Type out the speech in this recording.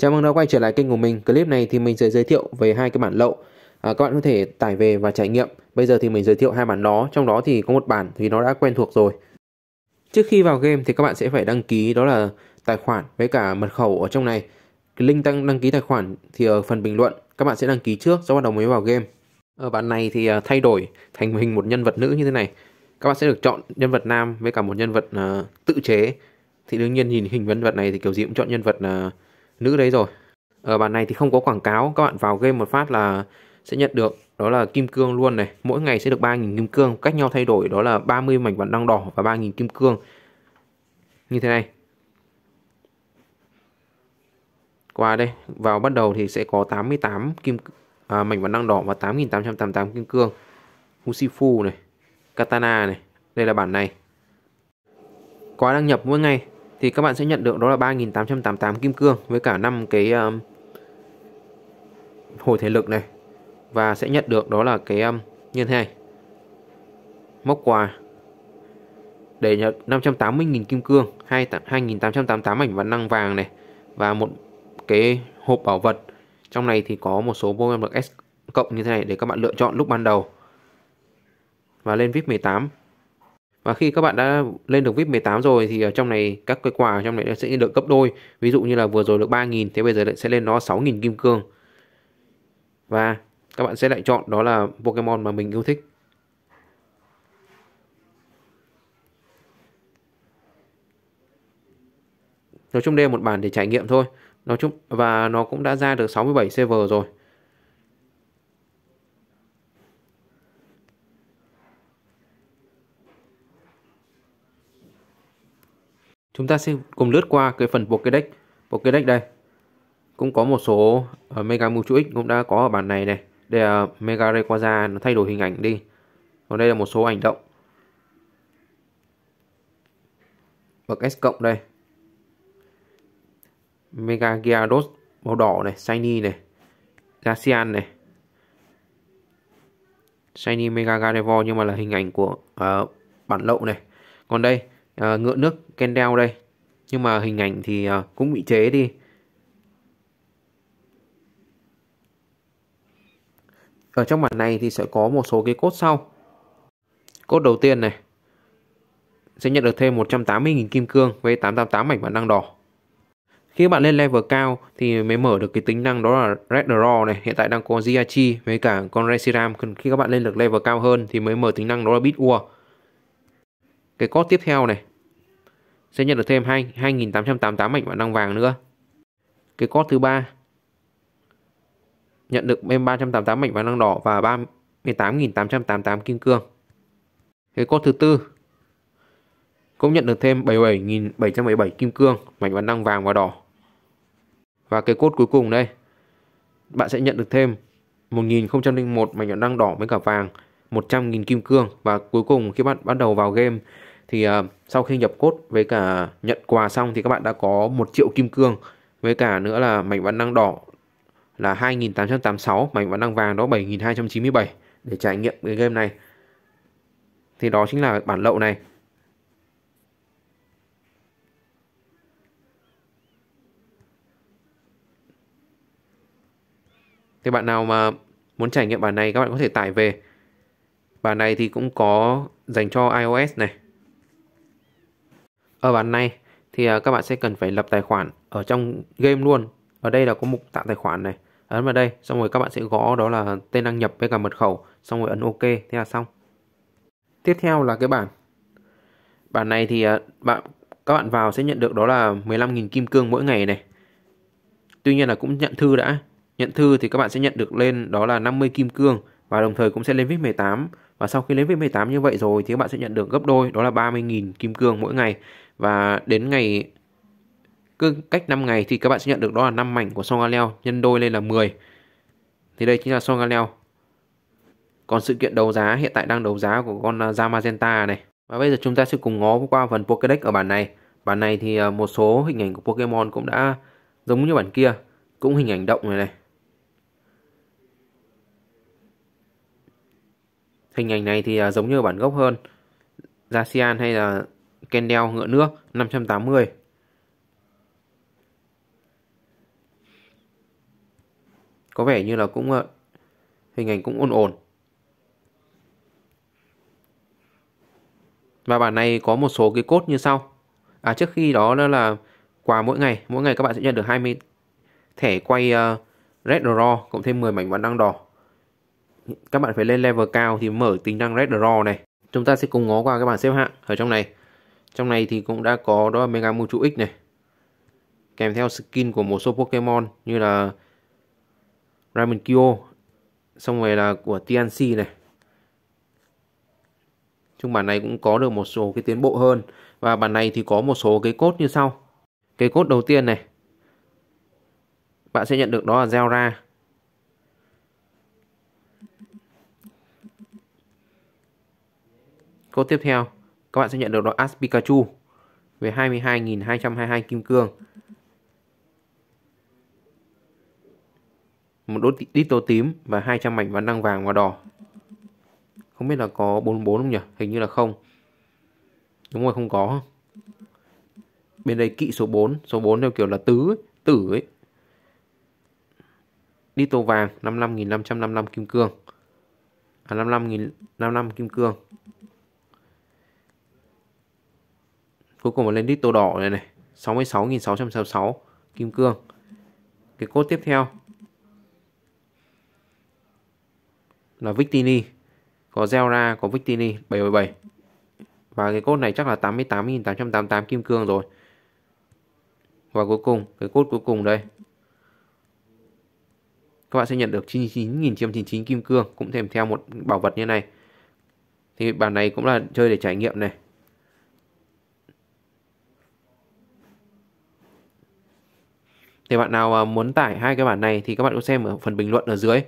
Chào mừng đã quay trở lại kênh của mình. Clip này thì mình sẽ giới thiệu về hai cái bản lậu. À, các bạn có thể tải về và trải nghiệm. Bây giờ thì mình giới thiệu hai bản đó, trong đó thì có một bản thì nó đã quen thuộc rồi. Trước khi vào game thì các bạn sẽ phải đăng ký đó là tài khoản với cả mật khẩu ở trong này. Cái link đăng đăng ký tài khoản thì ở phần bình luận các bạn sẽ đăng ký trước sau bắt đầu mới vào game. Ở bản này thì à, thay đổi thành hình một nhân vật nữ như thế này. Các bạn sẽ được chọn nhân vật nam với cả một nhân vật uh, tự chế. Thì đương nhiên nhìn hình nhân vật này thì kiểu gì cũng chọn nhân vật uh, nữ đấy rồi ở bản này thì không có quảng cáo các bạn vào game một phát là sẽ nhận được đó là kim cương luôn này mỗi ngày sẽ được 3.000 kim cương cách nhau thay đổi đó là 30 mảnh vạn đăng đỏ và 3.000 kim cương như thế này qua đây vào bắt đầu thì sẽ có 88 kim à, mảnh vạn đăng đỏ và 8.888 kim cương Usifu này Katana này đây là bản này quá đăng nhập mỗi ngày thì các bạn sẽ nhận được đó là 3.888 kim cương với cả năm cái um, hồi thể lực này và sẽ nhận được đó là cái um, như thế này móc quà để nhận 580.000 kim cương 2.888 ảnh văn năng vàng này và một cái hộp bảo vật trong này thì có một số em được S cộng như thế này để các bạn lựa chọn lúc ban đầu và lên VIP 18 và khi các bạn đã lên được VIP 18 rồi thì ở trong này các cái quà ở trong này sẽ được gấp đôi. Ví dụ như là vừa rồi được 3.000 thế bây giờ lại sẽ lên nó 6.000 kim cương. Và các bạn sẽ lại chọn đó là Pokemon mà mình yêu thích. Nói chung đây là một bản để trải nghiệm thôi. Nói chung và nó cũng đã ra được 67 server rồi. chúng ta sẽ cùng lướt qua cái phần Pokédex Pokédex đây cũng có một số uh, Mega Mewtwo X cũng đã có ở bản này này đây là Mega Rayquaza nó thay đổi hình ảnh đi còn đây là một số ảnh động bậc S cộng đây Mega Gyarados màu đỏ này Shiny này Gasian này Shiny Mega Gardevoir nhưng mà là hình ảnh của uh, bản lậu này còn đây à, ngựa nước Kendall đây nhưng mà hình ảnh thì à, cũng bị chế đi ở trong bản này thì sẽ có một số cái cốt sau cốt đầu tiên này sẽ nhận được thêm 180.000 kim cương với 888 mảnh bản năng đỏ khi bạn lên level cao thì mới mở được cái tính năng đó là Red Draw này hiện tại đang có Ziachi với cả con Resiram khi các bạn lên được level cao hơn thì mới mở tính năng đó là Bit War cái code tiếp theo này sẽ nhận được thêm 2, 2888 mệnh bản năng vàng nữa cái cốt thứ ba nhận được thêm 388 mệnh bản năng đỏ và 38.888 kim cương cái cốt thứ tư cũng nhận được thêm 77.717 kim cương mệnh bản năng vàng và đỏ và cái cốt cuối cùng đây bạn sẽ nhận được thêm 1001 mệnh bản năng đỏ với cả vàng 100.000 kim cương và cuối cùng khi bạn bắt đầu vào game thì uh, sau khi nhập cốt với cả nhận quà xong thì các bạn đã có một triệu kim cương với cả nữa là mảnh vẫn năng đỏ là 2886 mảnh vẫn năng vàng đó 7297 để trải nghiệm cái game này thì đó chính là bản lậu này thì bạn nào mà muốn trải nghiệm bản này các bạn có thể tải về bản này thì cũng có dành cho iOS này ở ờ, bản này thì à, các bạn sẽ cần phải lập tài khoản ở trong game luôn ở đây là có mục tạo tài khoản này ấn vào đây xong rồi các bạn sẽ gõ đó là tên đăng nhập với cả mật khẩu xong rồi ấn ok thế là xong tiếp theo là cái bản bản này thì à, bạn các bạn vào sẽ nhận được đó là 15.000 kim cương mỗi ngày này tuy nhiên là cũng nhận thư đã nhận thư thì các bạn sẽ nhận được lên đó là 50 kim cương và đồng thời cũng sẽ lên VIP 18 và sau khi lên VIP 18 như vậy rồi thì các bạn sẽ nhận được gấp đôi đó là 30.000 kim cương mỗi ngày và đến ngày cứ cách 5 ngày thì các bạn sẽ nhận được đó là 5 mảnh của song Galeo nhân đôi lên là 10. Thì đây chính là song Galeo. Còn sự kiện đấu giá hiện tại đang đấu giá của con à, Zamazenta này. Và bây giờ chúng ta sẽ cùng ngó qua phần Pokédex ở bản này. Bản này thì à, một số hình ảnh của Pokemon cũng đã giống như bản kia. Cũng hình ảnh động này này. Hình ảnh này thì à, giống như bản gốc hơn. Zacian hay là Kendall ngựa nước 580. Có vẻ như là cũng ờ, hình ảnh cũng ổn ổn. Và bản này có một số cái cốt như sau. À trước khi đó đó là quà mỗi ngày, mỗi ngày các bạn sẽ nhận được 20 thẻ quay ờ, Red Draw cộng thêm 10 mảnh bắn đăng đỏ. Các bạn phải lên level cao thì mở tính năng Red Draw này. Chúng ta sẽ cùng ngó qua các bảng xếp hạng ở trong này. Trong này thì cũng đã có đó là Mega Mewtwo X này. Kèm theo skin của một số Pokemon như là Ramenkyo. Xong rồi là của TNC này. Chung bản này cũng có được một số cái tiến bộ hơn. Và bản này thì có một số cái cốt như sau. Cái cốt đầu tiên này. Bạn sẽ nhận được đó là Zelda. Cốt tiếp theo các bạn sẽ nhận được đó As Pikachu về 22.222 kim cương. Một đốt ít tố tím và 200 mảnh ván năng vàng và đỏ. Không biết là có 44 không nhỉ? Hình như là không. Đúng rồi không có. Bên đây kỵ số 4, số 4 theo kiểu là tứ ấy, tử ấy. Đi tô vàng 55.555 kim cương. À 55.000 55 kim cương. cuối cùng là lên đít tô đỏ này này 66.666 kim cương cái cốt tiếp theo là Victini có Zera có Victini 777 và cái cốt này chắc là 88.888 kim cương rồi và cuối cùng cái cốt cuối cùng đây các bạn sẽ nhận được 99.999 kim cương cũng thêm theo một bảo vật như này thì bản này cũng là chơi để trải nghiệm này Thì bạn nào à, muốn tải hai cái bản này thì các bạn có xem ở phần bình luận ở dưới